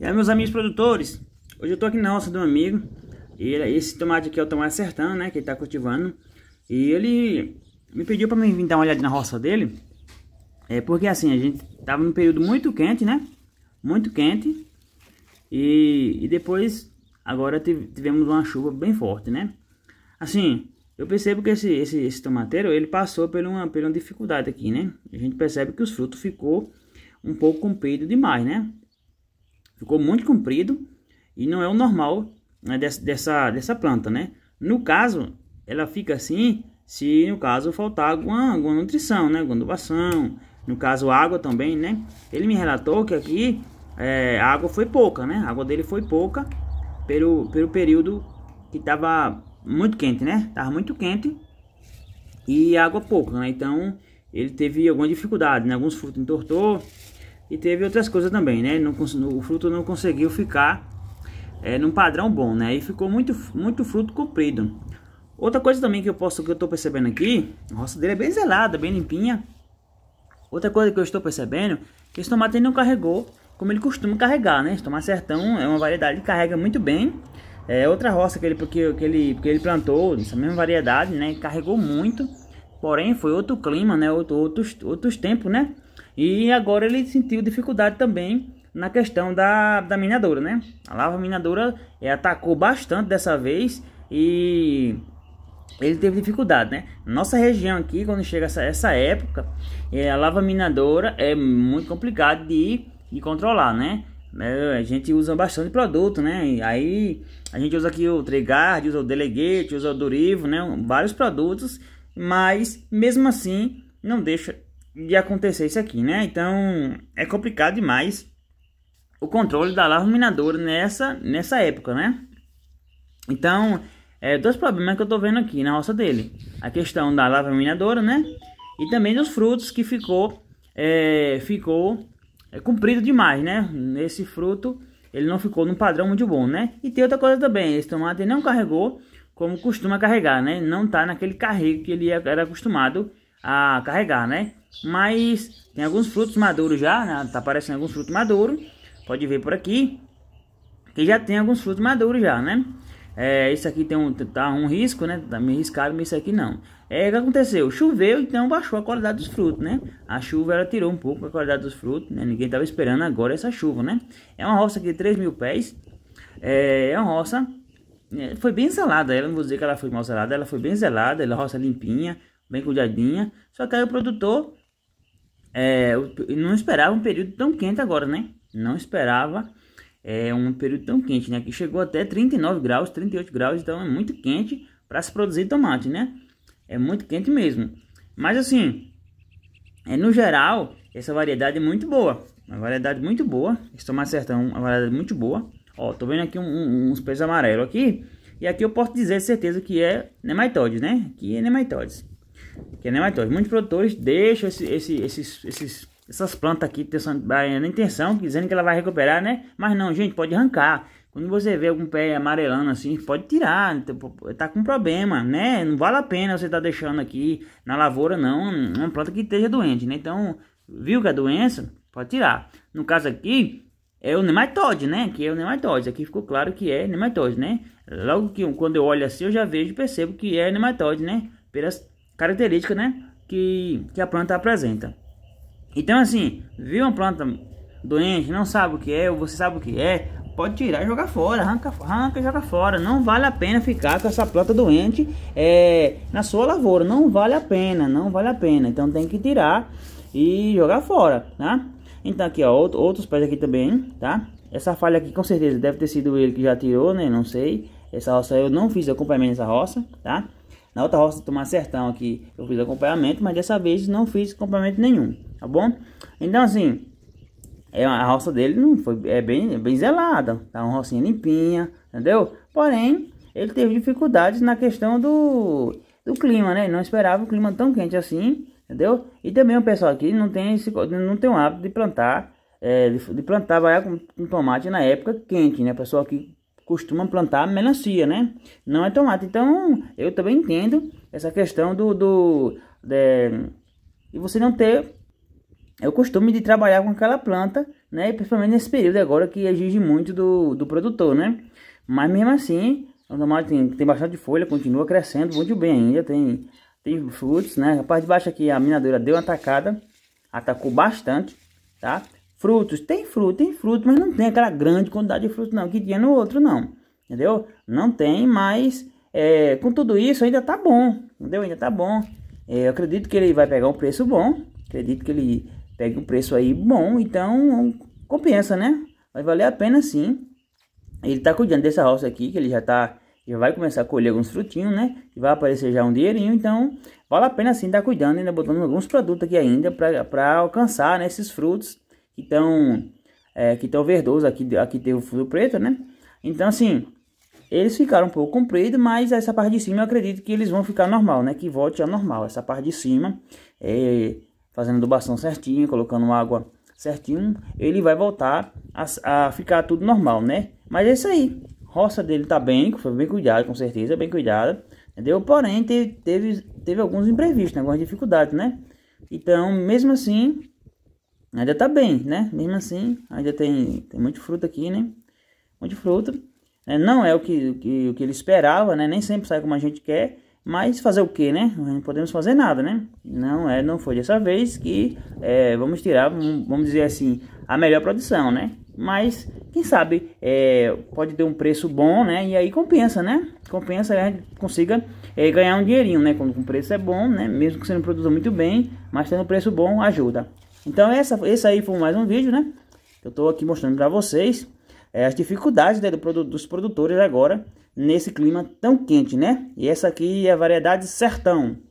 E aí, meus amigos produtores, hoje eu tô aqui na roça de um amigo, e esse tomate aqui é o tomate sertano, né, que ele tá cultivando, e ele me pediu pra mim vir dar uma olhada na roça dele, é porque assim, a gente tava num período muito quente, né, muito quente, e, e depois, agora tivemos uma chuva bem forte, né, assim, eu percebo que esse, esse, esse, tomateiro, ele passou por uma, por uma dificuldade aqui, né? A gente percebe que os frutos ficou um pouco comprido demais, né? Ficou muito comprido e não é o normal né, dessa, dessa planta, né? No caso, ela fica assim se, no caso, faltar alguma, alguma nutrição, né? Alguma doação, no caso, água também, né? Ele me relatou que aqui é, a água foi pouca, né? A água dele foi pouca pelo, pelo período que estava muito quente, né? Tava muito quente e água pouca, né? Então, ele teve alguma dificuldade, né? Alguns frutos entortou, e teve outras coisas também, né? Não, o fruto não conseguiu ficar é, num padrão bom, né? E ficou muito, muito fruto comprido. Outra coisa também que eu posso que eu tô percebendo aqui, a roça dele é bem zelada, bem limpinha. Outra coisa que eu estou percebendo, que esse tomate não carregou como ele costuma carregar, né? Esse tomate sertão é uma variedade que carrega muito bem. É outra roça que ele, porque que ele, que ele plantou, essa mesma variedade, né? Carregou muito. Porém, foi outro clima, né? Outro, outros, outros tempos, né? E agora ele sentiu dificuldade também na questão da, da minadora, né? A lava minadora atacou bastante dessa vez e ele teve dificuldade, né? Nossa região aqui, quando chega essa, essa época, é, a lava minadora é muito complicado de, de controlar, né? É, a gente usa bastante produto, né? E aí a gente usa aqui o tregard usa o Delegate, usa o Durivo, né? Vários produtos, mas mesmo assim não deixa de acontecer isso aqui, né? Então é complicado demais o controle da lava minadora nessa, nessa época, né? Então, é, dois problemas que eu tô vendo aqui na roça dele. A questão da lava minadora, né? E também dos frutos que ficou, é, ficou é, comprido demais, né? Nesse fruto, ele não ficou num padrão muito bom, né? E tem outra coisa também, esse tomate não carregou como costuma carregar, né? Não tá naquele carrego que ele era acostumado a carregar, né? Mas tem alguns frutos maduros já, né? Tá aparecendo alguns frutos maduros. Pode ver por aqui. Que já tem alguns frutos maduros já, né? É, isso aqui tem um, tá um risco, né? Tá meio riscado, mas isso aqui não. É, o que aconteceu? Choveu, então baixou a qualidade dos frutos, né? A chuva, ela tirou um pouco a qualidade dos frutos, né? Ninguém tava esperando agora essa chuva, né? É uma roça aqui de 3 mil pés. É, é uma roça... É, foi bem zelada, ela não vou dizer que ela foi mal zelada, ela foi bem zelada, ela é roça limpinha, bem cuidadinha. Só que aí o produtor é, não esperava um período tão quente agora, né? Não esperava é, um período tão quente, né? Que chegou até 39 graus, 38 graus, então é muito quente para se produzir tomate, né? É muito quente mesmo. Mas assim, é, no geral, essa variedade é muito boa. Uma variedade muito boa. Esse tomate sertão é uma variedade muito boa. Ó, tô vendo aqui um, um, uns pés amarelos aqui. E aqui eu posso dizer certeza que é nematodes, né? Que é que nem mais todos. Muitos produtores deixam esse, esse, esses, esses, essas plantas aqui na intenção, dizendo que ela vai recuperar, né? Mas não, gente, pode arrancar. Quando você vê algum pé amarelando assim, pode tirar, então, tá com problema, né? Não vale a pena você tá deixando aqui na lavoura, não, uma planta que esteja doente, né? Então, viu que a é doença, pode tirar. No caso aqui, é o nematode, né? Que é o nematode. Aqui ficou claro que é nematode, né? Logo que quando eu olho assim, eu já vejo, percebo que é nematode, né? Pelas característica, né? Que, que a planta apresenta. Então, assim, viu uma planta doente, não sabe o que é, ou você sabe o que é, pode tirar e jogar fora, arranca, arranca e joga fora. Não vale a pena ficar com essa planta doente é, na sua lavoura, não vale a pena, não vale a pena. Então tem que tirar e jogar fora, tá? Então aqui, ó, outro, outros pés aqui também, tá? Essa falha aqui com certeza deve ter sido ele que já tirou, né? Não sei. Essa roça eu não fiz acompanhamento nessa roça, tá? na outra roça Tomar Sertão aqui eu fiz acompanhamento, mas dessa vez não fiz acompanhamento nenhum, tá bom? Então assim, é, a roça dele não foi, é bem, bem zelada, tá uma rocinha limpinha, entendeu? Porém, ele teve dificuldades na questão do, do clima, né? não esperava o clima tão quente assim, entendeu? E também o pessoal aqui não tem, esse, não tem o hábito de plantar, é, de, de plantar vai com, com tomate na época quente, né? O pessoal aqui costumam plantar melancia, né? Não é tomate. Então, eu também entendo essa questão do... do de, e você não ter é o costume de trabalhar com aquela planta, né? Principalmente nesse período agora que exige muito do, do produtor, né? Mas mesmo assim, o tomate tem, tem bastante folha, continua crescendo muito bem ainda, tem, tem frutos, né? A parte de baixo aqui, a minadora deu uma atacada, atacou bastante, tá? Frutos, tem fruto, tem fruto, mas não tem aquela grande quantidade de fruto não, que tinha no outro não, entendeu? Não tem, mas é, com tudo isso ainda tá bom, entendeu? Ainda tá bom. É, eu acredito que ele vai pegar um preço bom, acredito que ele pegue um preço aí bom, então compensa, né? Vai valer a pena sim. Ele tá cuidando dessa roça aqui, que ele já tá já vai começar a colher alguns frutinhos, né? E vai aparecer já um dinheirinho, então vale a pena sim estar tá cuidando, ainda botando alguns produtos aqui ainda para alcançar né, esses frutos que estão é, que estão verdosos, aqui, aqui teve o fundo preto, né? Então, assim, eles ficaram um pouco compridos, mas essa parte de cima eu acredito que eles vão ficar normal, né? Que volte a normal, essa parte de cima, é, fazendo adubação certinho, colocando água certinho, ele vai voltar a, a, ficar tudo normal, né? Mas é isso aí, roça dele tá bem, foi bem cuidado, com certeza, bem cuidada, entendeu? Porém, teve, teve, teve alguns imprevistos, né? algumas dificuldades, né? Então, mesmo assim, Ainda tá bem, né? Mesmo assim, ainda tem, tem muito fruto aqui, né? Muito fruto. É, não é o que, o que, o que ele esperava, né? Nem sempre sai como a gente quer. Mas fazer o que, né? não podemos fazer nada, né? Não é, não foi dessa vez que é, vamos tirar, vamos dizer assim, a melhor produção, né? Mas quem sabe é, pode ter um preço bom, né? E aí compensa, né? Compensa a gente consiga é, ganhar um dinheirinho, né? Quando o preço é bom, né? Mesmo que você não produza muito bem, mas tendo um preço bom ajuda. Então essa, esse aí foi mais um vídeo, né? Eu tô aqui mostrando para vocês é, as dificuldades né, do dos produtores agora nesse clima tão quente, né? E essa aqui é a variedade Sertão.